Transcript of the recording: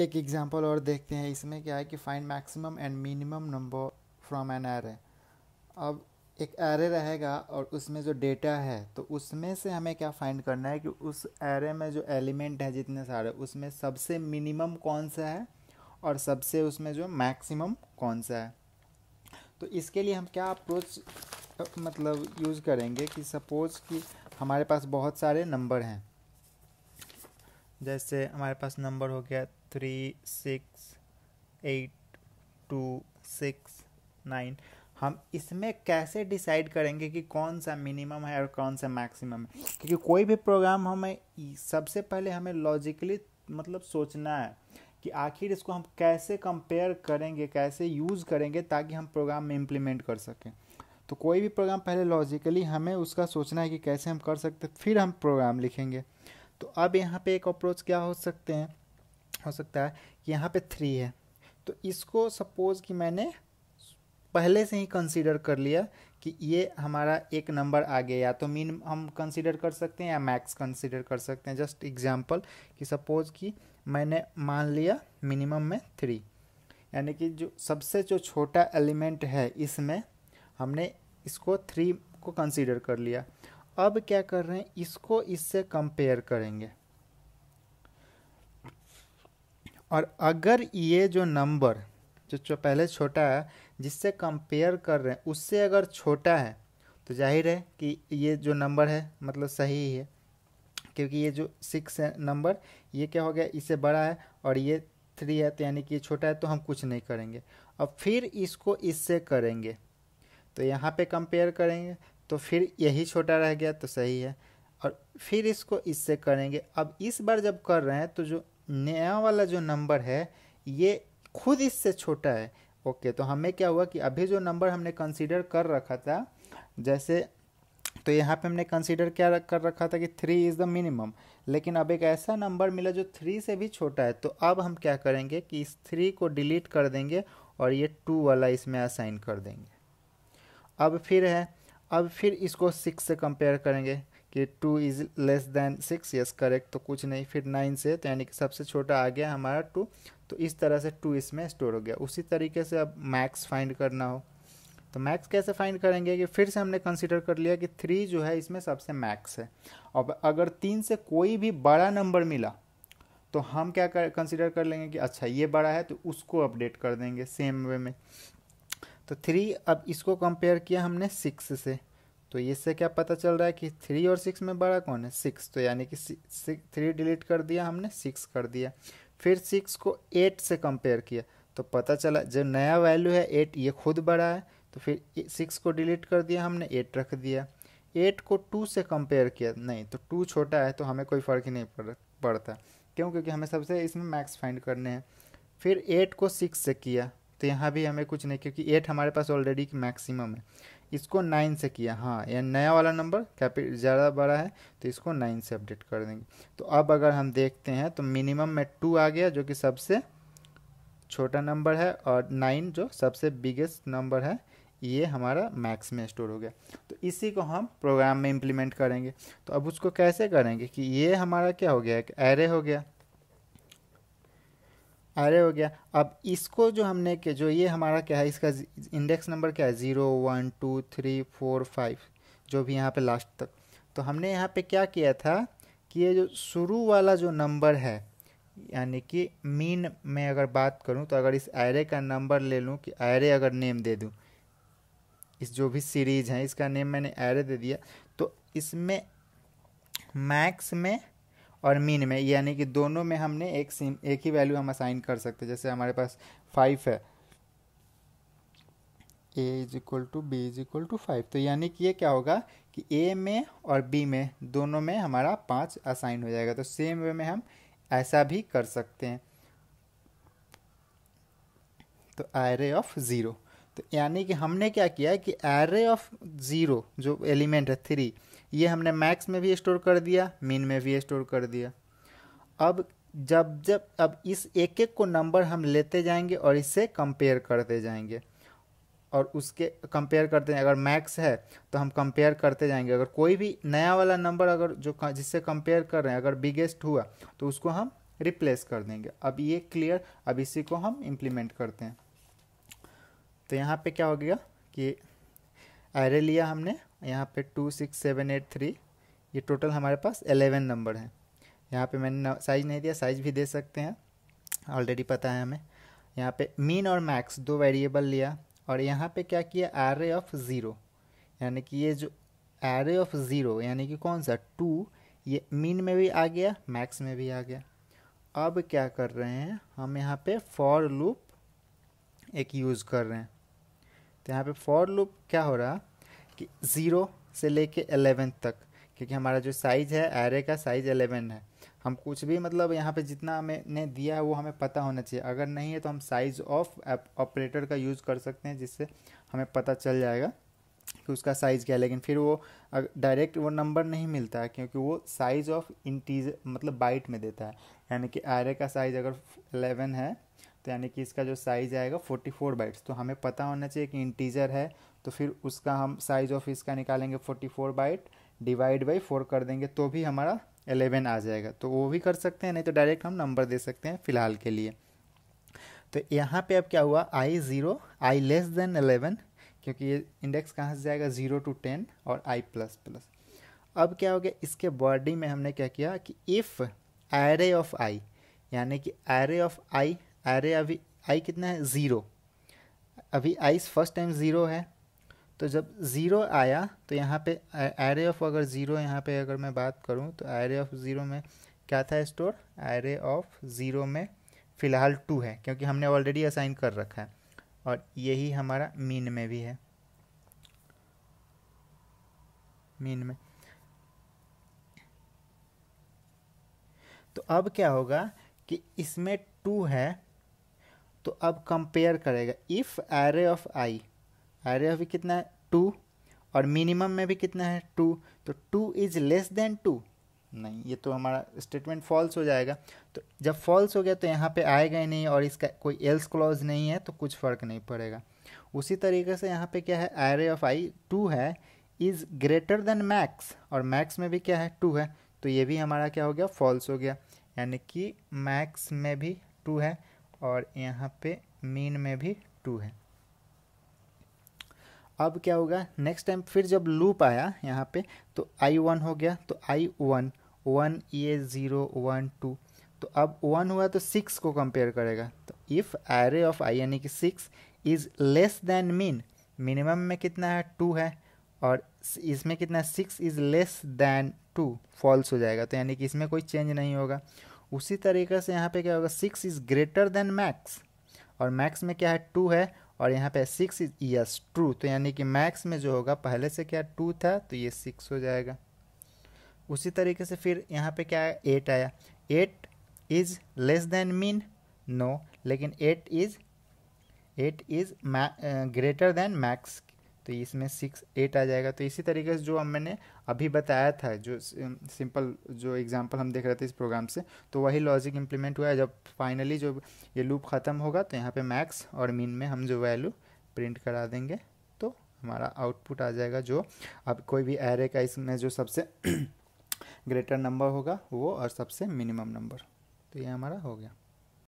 एक एग्जांपल और देखते हैं इसमें क्या है कि find maximum and minimum number from an array अब एक एरे रहेगा और उसमें जो डेटा है तो उसमें से हमें क्या फाइंड करना है कि उस एरे में जो एलिमेंट है जितने सारे उसमें सबसे मिनिमम कौन सा है और सबसे उसमें जो मैक्सिमम कौन सा है तो इसके लिए हम क्या अप्रोच मतलब यूज़ करेंगे कि सपोज़ कि हमारे पास बहुत सारे नंबर हैं जैसे हमारे पास नंबर हो गया three six eight two six nine हम इसमें कैसे डिसाइड करेंगे कि कौन सा मिनिमम है और कौन सा मैक्सिमम है क्योंकि कोई भी प्रोग्राम हमें सबसे पहले हमें लॉजिकली मतलब सोचना है कि आखिर इसको हम कैसे कंपेयर करेंगे कैसे यूज़ करेंगे ताकि हम प्रोग्राम में इम्प्लीमेंट कर सकें तो कोई भी प्रोग्राम पहले लॉजिकली हमें उसका सोचना है कि कैसे हम कर सकते फिर हम प्रोग्राम लिखेंगे तो अब यहाँ पे एक अप्रोच क्या हो सकते हैं हो सकता है कि यहाँ पे थ्री है तो इसको सपोज़ कि मैंने पहले से ही कंसीडर कर लिया कि ये हमारा एक नंबर आ गया या तो मीन हम कंसीडर कर सकते हैं या मैक्स कंसीडर कर सकते हैं जस्ट एग्जांपल कि सपोज़ कि मैंने मान लिया मिनिमम में थ्री यानी कि जो सबसे जो छोटा एलिमेंट है इसमें हमने इसको थ्री को कंसीडर कर लिया अब क्या कर रहे हैं इसको इससे कंपेयर करेंगे और अगर ये जो नंबर जो जो पहले छोटा है जिससे कंपेयर कर रहे हैं उससे अगर छोटा है तो जाहिर है कि ये जो नंबर है मतलब सही ही है क्योंकि ये जो सिक्स है नंबर ये क्या हो गया इससे बड़ा है और ये थ्री है तो यानी कि ये छोटा है तो हम कुछ नहीं करेंगे अब फिर इसको इससे करेंगे तो यहाँ पे कंपेयर करेंगे तो फिर यही छोटा रह गया तो सही है और फिर इसको इससे करेंगे अब इस बार जब कर रहे हैं तो जो नया वाला जो नंबर है ये खुद इससे छोटा है ओके तो हमें क्या हुआ कि अभी जो नंबर हमने कंसीडर कर रखा था जैसे तो यहाँ पे हमने कंसीडर क्या कर रखा था कि थ्री इज़ द मिनिमम लेकिन अब एक ऐसा नंबर मिला जो थ्री से भी छोटा है तो अब हम क्या करेंगे कि इस थ्री को डिलीट कर देंगे और ये टू वाला इसमें असाइन कर देंगे अब फिर है अब फिर इसको सिक्स से कंपेयर करेंगे कि two is less than six yes correct तो कुछ नहीं फिर नाइन से तो यानी कि सबसे छोटा आ गया हमारा टू तो इस तरह से टू इसमें स्टोर हो गया उसी तरीके से अब मैक्स फाइंड करना हो तो मैक्स कैसे फाइंड करेंगे कि फिर से हमने कंसिडर कर लिया कि थ्री जो है इसमें सबसे मैक्स है अब अगर तीन से कोई भी बड़ा नंबर मिला तो हम क्या कर कंसिडर कर लेंगे कि अच्छा ये बड़ा है तो उसको अपडेट कर देंगे सेम वे में तो थ्री अब इसको कंपेयर किया हमने सिक्स से तो इससे क्या पता चल रहा है कि थ्री और सिक्स में बड़ा कौन है सिक्स तो यानी कि थ्री डिलीट कर दिया हमने सिक्स कर दिया फिर सिक्स को एट से कंपेयर किया तो पता चला जो नया वैल्यू है एट ये खुद बड़ा है तो फिर सिक्स को डिलीट कर दिया हमने एट रख दिया एट को टू से कंपेयर किया नहीं तो टू छोटा है तो हमें कोई फ़र्क ही नहीं पड़ पड़ता क्यों क्योंकि हमें सबसे इसमें मैक्स फाइंड करने हैं फिर एट को सिक्स से किया तो यहाँ भी हमें कुछ नहीं क्योंकि एट हमारे पास ऑलरेडी मैक्सिमम है इसको नाइन से किया हाँ या नया वाला नंबर कैपिटल ज़्यादा बड़ा है तो इसको नाइन से अपडेट कर देंगे तो अब अगर हम देखते हैं तो मिनिमम में टू आ गया जो कि सबसे छोटा नंबर है और नाइन जो सबसे बिगेस्ट नंबर है ये हमारा मैक्स में स्टोर हो गया तो इसी को हम प्रोग्राम में इम्प्लीमेंट करेंगे तो अब उसको कैसे करेंगे कि ये हमारा क्या हो गया एक एरे हो गया आरे हो गया अब इसको जो हमने के जो ये हमारा क्या है इसका इंडेक्स नंबर क्या है zero one two three four five जो भी यहाँ पे लास्ट तक तो हमने यहाँ पे क्या किया था कि ये जो शुरू वाला जो नंबर है यानी कि मीन में अगर बात करूँ तो अगर इस आयरे का नंबर ले लूँ कि एरे अगर नेम दे दूँ इस जो भी सीरीज है इसका नेम मैंने एरे दे दिया तो इसमें मैक्स में और मीन में यानी कि दोनों में हमने एक सिम एक ही वैल्यू हम असाइन कर सकते हैं जैसे हमारे पास फाइव है A is equal to B is equal to five तो यानी कि ये क्या होगा कि ए में और बी में दोनों में हमारा पाँच असाइन हो जाएगा तो सेम वे में हम ऐसा भी कर सकते हैं तो एरे ऑफ ज़ीरो तो यानी कि हमने क्या किया है कि एरे ऑफ ज़ीरो जो एलिमेंट है थ्री ये हमने मैक्स में भी स्टोर कर दिया मीन में भी स्टोर कर दिया अब जब जब अब इस एक एक को नंबर हम लेते जाएंगे और इससे कंपेयर करते जाएंगे और उसके कंपेयर करते जाएंगे अगर मैक्स है तो हम कंपेयर करते जाएंगे अगर कोई भी नया वाला नंबर अगर जो जिससे कंपेयर कर रहे हैं अगर बिगेस्ट हुआ तो उसको हम रिप्लेस कर देंगे अब ये क्लियर अब इसी को हम इम्प्लीमेंट करते हैं तो यहाँ पे क्या हो गया कि एरे लिया हमने यहाँ पे two six seven eight three ये टोटल हमारे पास एलेवन नंबर हैं यहाँ पे मैंने साइज नहीं दिया साइज भी दे सकते हैं ऑलरेडी पता है हमें यहाँ पे मीन और मैक्स दो वेरिएबल लिया और यहाँ पे क्या किया एरे ऑफ ज़ीरो यानी कि ये जो एरे ऑफ ज़ीरो यानी कि कौन सा टू ये मीन में भी आ गया मैक्स में भी आ गया अब क्या कर रहे हैं हम यहाँ पे फॉर लूप एक यूज़ कर रहे हैं तो यहाँ पे फॉर लूप क्या हो रहा कि ज़ीरो से लेके एलेवन तक क्योंकि हमारा जो साइज़ है एरे का साइज़ एलेवन है हम कुछ भी मतलब यहाँ पे जितना हमें ने दिया है वो हमें पता होना चाहिए अगर नहीं है तो हम साइज़ ऑफ ऑपरेटर का यूज़ कर सकते हैं जिससे हमें पता चल जाएगा कि उसका साइज़ क्या है लेकिन फिर वो डायरेक्ट वो नंबर नहीं मिलता है क्योंकि वो साइज़ ऑफ इंटीज मतलब बाइट में देता है यानी कि एरे का साइज़ अगर एलेवन है तो यानी कि इसका जो साइज़ आएगा 44 बाइट्स तो हमें पता होना चाहिए कि इंटीजर है तो फिर उसका हम साइज़ ऑफ इसका निकालेंगे 44 बाइट डिवाइड बाई फोर कर देंगे तो भी हमारा 11 आ जाएगा तो वो भी कर सकते हैं नहीं तो डायरेक्ट हम नंबर दे सकते हैं फ़िलहाल के लिए तो यहाँ पे अब क्या हुआ I zero I less than eleven क्योंकि ये इंडेक्स कहाँ से जाएगा ज़ीरो टू टेन और आई प्लस प्लस अब क्या हो गया इसके बॉडी में हमने क्या किया कि इफ़ एरे ऑफ आई यानी कि एरे ऑफ आई अरे अभी आई कितना है ज़ीरो अभी आई फर्स्ट टाइम ज़ीरो है तो जब ज़ीरो आया तो यहाँ पे एरे ऑफ अगर ज़ीरो यहाँ पे अगर मैं बात करूँ तो एरे ऑफ ज़ीरो में क्या था स्टोर एरे ऑफ ज़ीरो में फ़िलहाल टू है क्योंकि हमने ऑलरेडी असाइन कर रखा है और यही हमारा मीन में भी है मीन में तो अब क्या होगा कि इसमें टू है तो अब कंपेयर करेगा if array of I array of कितना है टू और मिनिमम में भी कितना है टू तो two is less than two नहीं ये तो हमारा स्टेटमेंट फॉल्स हो जाएगा तो जब फॉल्स हो गया तो यहाँ पे आएगा ही नहीं और इसका कोई एल्स क्लॉज नहीं है तो कुछ फ़र्क नहीं पड़ेगा उसी तरीके से यहाँ पे क्या है एरे ऑफ आई टू है इज़ ग्रेटर देन मैक्स और मैक्स में भी क्या है टू है तो ये भी हमारा क्या हो गया फॉल्स हो गया यानी कि मैक्स में भी टू है और यहाँ पे मीन में भी टू है अब क्या होगा नेक्स्ट टाइम फिर जब लूप आया यहाँ पे तो आई वन हो गया तो आई वन वन ये ज़ीरो वन टू तो अब वन हुआ तो सिक्स को कंपेयर करेगा तो इफ़ एरे ऑफ आई यानी कि six is less than mean minimum में कितना है टू है और इसमें कितना six is less than two false हो जाएगा तो यानी कि इसमें कोई चेंज नहीं होगा उसी तरीके से यहाँ पे क्या होगा six is greater than max और मैक्स में क्या है टू है और यहाँ पे सिक्स इज यस ट्रू तो यानी कि मैक्स में जो होगा पहले से क्या टू था तो ये सिक्स हो जाएगा उसी तरीके से फिर यहाँ पे क्या है एट आया eight is less than mean no लेकिन eight is eight is greater than max तो इसमें सिक्स एट आ जाएगा तो इसी तरीके से जो हम मैंने अभी बताया था जो सिंपल जो एग्जांपल हम देख रहे थे इस प्रोग्राम से तो वही लॉजिक इम्प्लीमेंट हुआ है जब फाइनली जो ये लूप ख़त्म होगा तो यहाँ पे मैक्स और मीन में हम जो वैल्यू प्रिंट करा देंगे तो हमारा आउटपुट आ जाएगा जो अब कोई भी एरे का इसमें जो सबसे ग्रेटर नंबर होगा वो और सबसे मिनिमम नंबर तो ये हमारा हो गया